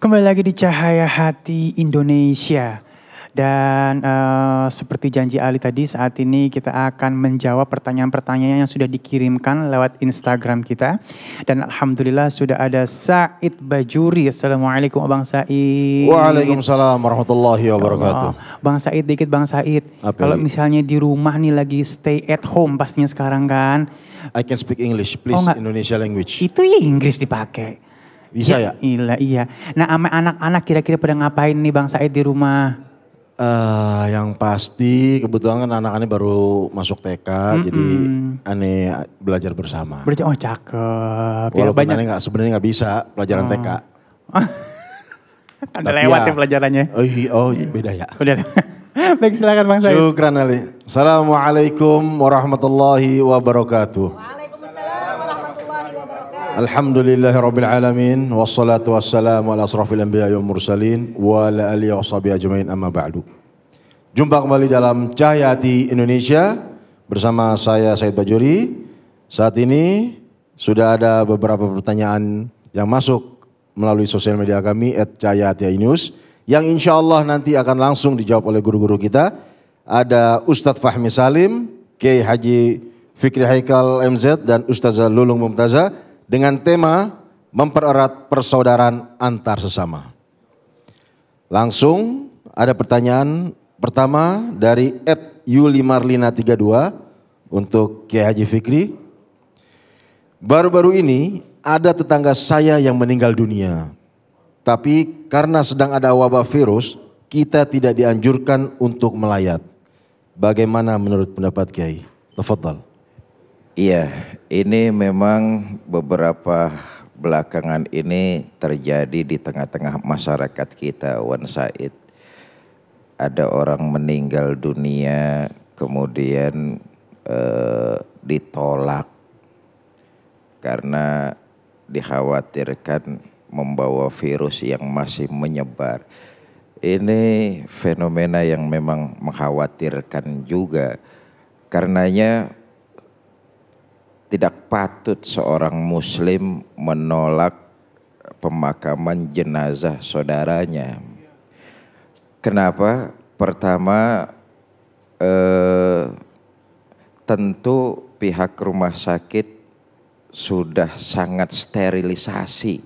Kembali lagi di Cahaya Hati Indonesia. Dan uh, seperti janji Ali tadi, saat ini kita akan menjawab pertanyaan-pertanyaan yang sudah dikirimkan lewat Instagram kita. Dan Alhamdulillah sudah ada Said Bajuri. Assalamualaikum Bang Said. Waalaikumsalam warahmatullahi ya wabarakatuh. Bang Said dikit Bang Said. Kalau misalnya di rumah nih lagi stay at home pastinya sekarang kan. I can speak English, please oh, Indonesia language. Itu ya Inggris dipakai. Bisa ya? ya? Iya, iya. Nah, sama anak-anak kira-kira pada ngapain nih Bang Said di rumah? Uh, yang pasti kebetulan kan anak-anaknya baru masuk TK, mm hmm jadi aneh belajar bersama. Belajar, oh cakep. Ya, Walaupun ya, banyak. aneh nggak sebenarnya nggak bisa pelajaran oh. TK. Ada lewat ya, ya, pelajarannya. Oh, iya, oh iya, beda ya. Udah. Baik silakan Bang Said. Syukran Ali. Assalamualaikum warahmatullahi wabarakatuh. Waalaikumsalam. Alhamdulillahi Rabbil Alamin Wassalatu wassalamu ala asrafil anbiya wa mursalin Wa ala alihi wa sahbihi ajmain amma ba'du Jumpa kembali dalam Cahaya Hati Indonesia Bersama saya Said Bajuri Saat ini sudah ada beberapa pertanyaan yang masuk melalui sosial media kami at Cahaya Hati News yang insya Allah nanti akan langsung dijawab oleh guru-guru kita. Ada Ustadz Fahmi Salim, Kiai Haji Fikri Haikal MZ dan Ustazah Lulung Mumtazah dengan tema mempererat persaudaraan antar sesama. Langsung ada pertanyaan pertama dari Ed Yuli Marlina 32 untuk Kiai Haji Fikri. Baru-baru ini ada tetangga saya yang meninggal dunia. Tapi karena sedang ada wabah virus, kita tidak dianjurkan untuk melayat. Bagaimana menurut pendapat Kiai? Tafadhal. Iya, ini memang beberapa belakangan ini terjadi di tengah-tengah masyarakat kita, Wan Said. Ada orang meninggal dunia, kemudian eh, ditolak karena dikhawatirkan membawa virus yang masih menyebar. Ini fenomena yang memang mengkhawatirkan juga. Karenanya patut seorang muslim menolak pemakaman jenazah saudaranya. Kenapa? Pertama eh, tentu pihak rumah sakit sudah sangat sterilisasi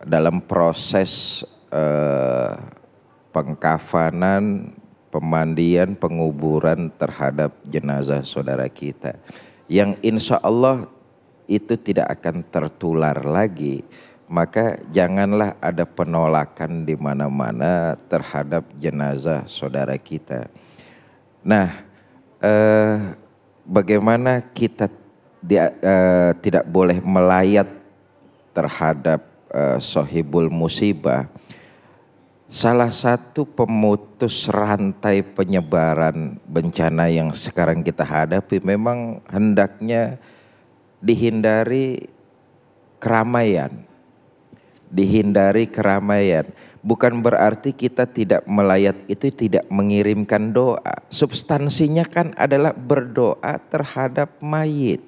dalam proses eh, pengkafanan, pemandian, penguburan terhadap jenazah saudara kita yang insya Allah itu tidak akan tertular lagi. Maka janganlah ada penolakan di mana-mana terhadap jenazah saudara kita. Nah, eh, bagaimana kita dia, eh, tidak boleh melayat terhadap eh, sohibul musibah? Salah satu pemutus rantai penyebaran bencana yang sekarang kita hadapi memang hendaknya dihindari keramaian. Dihindari keramaian. Bukan berarti kita tidak melayat itu tidak mengirimkan doa. Substansinya kan adalah berdoa terhadap mayit.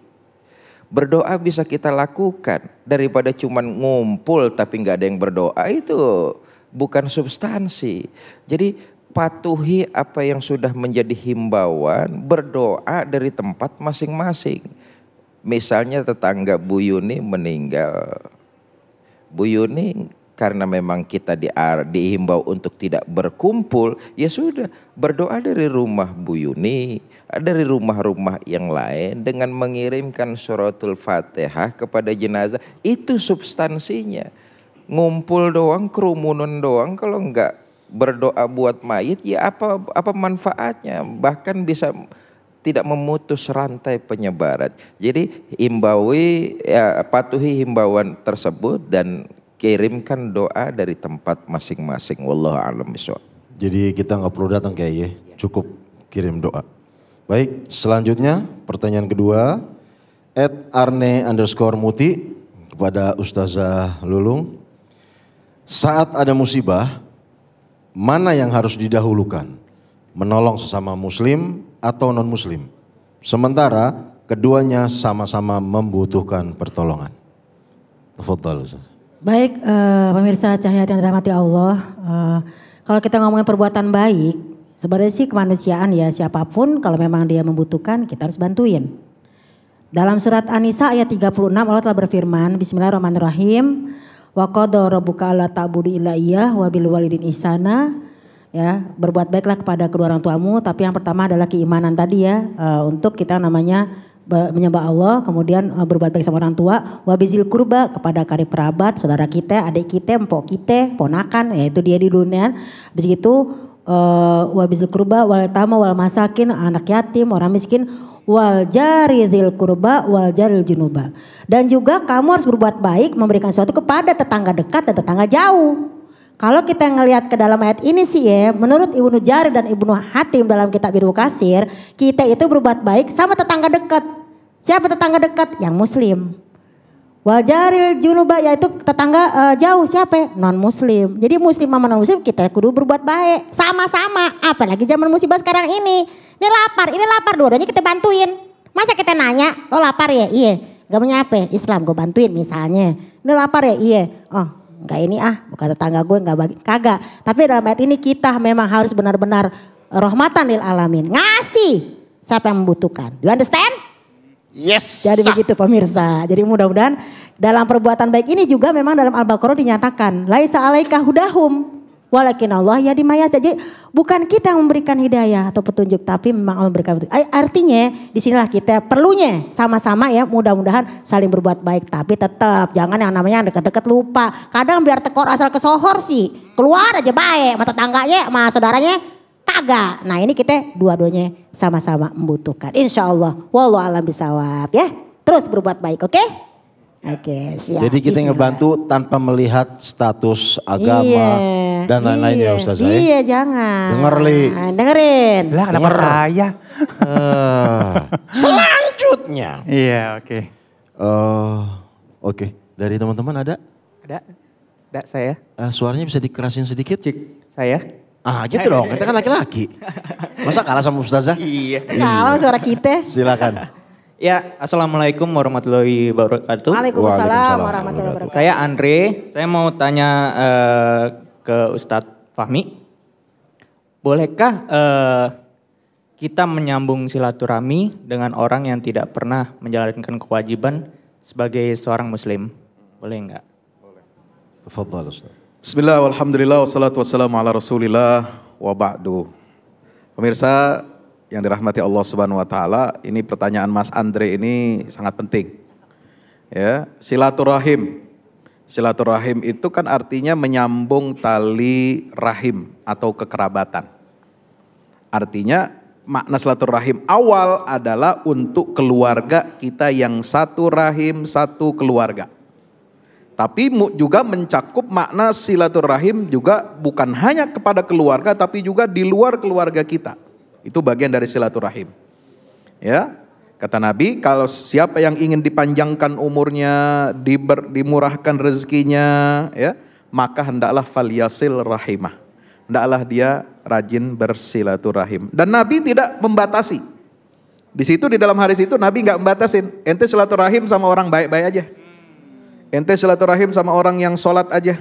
Berdoa bisa kita lakukan daripada cuman ngumpul tapi nggak ada yang berdoa itu bukan substansi. Jadi patuhi apa yang sudah menjadi himbauan, berdoa dari tempat masing-masing. Misalnya tetangga Bu Yuni meninggal. Bu Yuni karena memang kita di, dihimbau untuk tidak berkumpul, ya sudah berdoa dari rumah Bu Yuni, dari rumah-rumah yang lain dengan mengirimkan suratul fatihah kepada jenazah, itu substansinya ngumpul doang, kerumunan doang kalau enggak berdoa buat mayit ya apa apa manfaatnya? Bahkan bisa tidak memutus rantai penyebaran. Jadi imbaui ya, patuhi himbauan tersebut dan kirimkan doa dari tempat masing-masing. Wallahu a'lam Jadi kita nggak perlu datang kayak ya, cukup kirim doa. Baik, selanjutnya pertanyaan kedua. At Arne underscore Muti kepada Ustazah Lulung. Saat ada musibah, mana yang harus didahulukan? Menolong sesama muslim atau non-muslim? Sementara keduanya sama-sama membutuhkan pertolongan. Tafadhal Baik uh, pemirsa cahaya yang dirahmati Allah, uh, kalau kita ngomongin perbuatan baik, sebenarnya sih kemanusiaan ya siapapun kalau memang dia membutuhkan kita harus bantuin. Dalam surat An-Nisa ayat 36 Allah telah berfirman, Bismillahirrahmanirrahim, Wa qada rabbuka alla ta'budu illa iyyah wa bil walidin ihsana ya berbuat baiklah kepada kedua orang tuamu tapi yang pertama adalah keimanan tadi ya eh, untuk kita namanya menyembah Allah, kemudian eh, berbuat baik sama orang tua, bizil kurba kepada karib kerabat, saudara kita, adik kita, empok kita, ponakan, yaitu dia di dunia. Habis itu uh, eh, wabizil kurba, wal tama, wal masakin, anak yatim, orang miskin, wal jari kurba wal jaril junuba. Dan juga kamu harus berbuat baik memberikan sesuatu kepada tetangga dekat dan tetangga jauh. Kalau kita ngelihat ke dalam ayat ini sih ya, menurut Ibnu Jari dan Ibnu Hatim dalam kitab Ibnu Kasir, kita itu berbuat baik sama tetangga dekat. Siapa tetangga dekat? Yang muslim. Wajaril junuba yaitu tetangga uh, jauh siapa? Ya? Non muslim. Jadi muslim sama non muslim kita kudu berbuat baik sama-sama. Apalagi zaman musibah sekarang ini. Ini lapar, ini lapar dua-duanya kita bantuin. Masa kita nanya, lo lapar ya? Iya. Gak punya apa? Islam gue bantuin misalnya. Ini lapar ya? Iya. Oh nggak ini ah bukan tetangga gue nggak bagi kagak tapi dalam ayat ini kita memang harus benar-benar rahmatan lil alamin ngasih siapa yang membutuhkan Do you understand Yes. Jadi begitu pemirsa. Jadi mudah-mudahan dalam perbuatan baik ini juga memang dalam Al-Baqarah dinyatakan laisa alaika hudahum walakin Allah ya dimaya Jadi bukan kita yang memberikan hidayah atau petunjuk tapi memang Allah memberikan petunjuk. Artinya di sinilah kita perlunya sama-sama ya mudah-mudahan saling berbuat baik tapi tetap jangan yang namanya dekat-dekat lupa. Kadang biar tekor asal kesohor sih keluar aja baik sama tetangganya sama saudaranya kagak. Nah ini kita dua-duanya sama-sama membutuhkan. Insya Allah, walau alam bisawab ya. Terus berbuat baik, oke? Okay? Oke, okay, siap. Jadi kita Isi ngebantu tanpa melihat status agama iya, dan lain-lain ya, iya, ya Iya, jangan. Denger Li. Ah, dengerin. Lah kenapa Denger. saya? uh, selanjutnya. Iya, oke. Okay. Uh, eh, oke, okay. dari teman-teman ada? Ada. Ada saya. Uh, suaranya bisa dikerasin sedikit? Cik. Saya. Ah gitu dong, kita kan laki-laki. Masa kalah sama Ustazah? Iya. iya. Kalah suara kita. Silakan. Ya, Assalamualaikum warahmatullahi wabarakatuh. Waalaikumsalam warahmatullahi wabarakatuh. Saya Andre, saya mau tanya uh, ke Ustadz Fahmi. Bolehkah uh, kita menyambung silaturahmi dengan orang yang tidak pernah menjalankan kewajiban sebagai seorang muslim? Boleh enggak? Boleh. Tafadhal Ustaz. Bismillah, walhamdulillah, wassalatu wassalamu ala rasulillah wa ba'du. Pemirsa yang dirahmati Allah subhanahu wa ta'ala, ini pertanyaan Mas Andre ini sangat penting. Ya, silaturahim. Silaturahim itu kan artinya menyambung tali rahim atau kekerabatan. Artinya makna silaturahim awal adalah untuk keluarga kita yang satu rahim, satu keluarga tapi juga mencakup makna silaturahim juga bukan hanya kepada keluarga tapi juga di luar keluarga kita. Itu bagian dari silaturahim. Ya. Kata Nabi, kalau siapa yang ingin dipanjangkan umurnya, diber, dimurahkan rezekinya, ya, maka hendaklah falyasil rahimah. Hendaklah dia rajin bersilaturahim. Dan Nabi tidak membatasi. Di situ di dalam hadis itu Nabi nggak membatasin. Ente silaturahim sama orang baik-baik aja. Ente silaturahim sama orang yang sholat aja.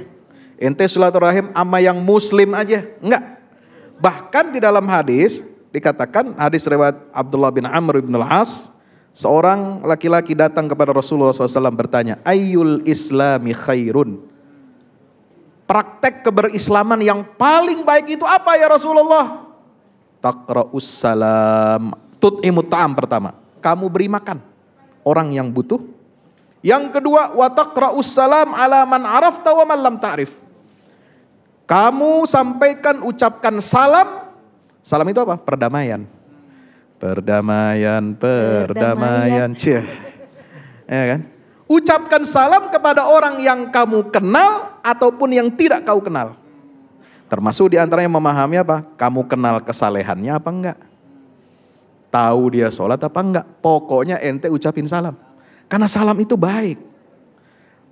Ente silaturahim sama yang muslim aja. Enggak. Bahkan di dalam hadis dikatakan hadis riwayat Abdullah bin Amr bin Al-As seorang laki-laki datang kepada Rasulullah SAW bertanya Ayul islami khairun praktek keberislaman yang paling baik itu apa ya Rasulullah takra'us salam Tut'imut ta'am pertama kamu beri makan orang yang butuh yang kedua, wataqra'us salam ala man arafta wa man lam ta'rif. Kamu sampaikan ucapkan salam. Salam itu apa? Perdamaian. Perdamaian, perdamaian. Cih. Ya kan? Ucapkan salam kepada orang yang kamu kenal ataupun yang tidak kau kenal. Termasuk di antaranya memahami apa? Kamu kenal kesalehannya apa enggak? Tahu dia sholat apa enggak? Pokoknya ente ucapin salam. Karena salam itu baik.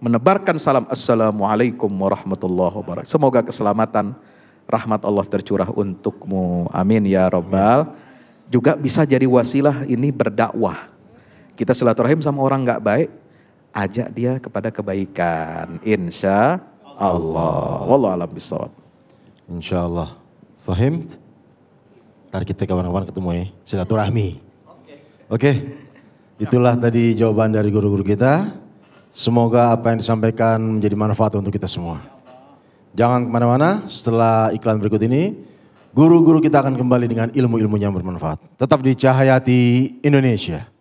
Menebarkan salam Assalamualaikum warahmatullahi wabarakatuh. Semoga keselamatan rahmat Allah tercurah untukmu. Amin ya Rabbal. Juga bisa jadi wasilah ini berdakwah. Kita silaturahim sama orang gak baik, ajak dia kepada kebaikan. Insya Allah. Wallah alam bisawab. Insya Allah. Fahim? Ntar kita kawan-kawan ketemu ya. Silaturahmi. Oke. Okay. Okay. Itulah tadi jawaban dari guru-guru kita. Semoga apa yang disampaikan menjadi manfaat untuk kita semua. Jangan kemana-mana, setelah iklan berikut ini, guru-guru kita akan kembali dengan ilmu-ilmunya yang bermanfaat. Tetap di Cahayati Indonesia.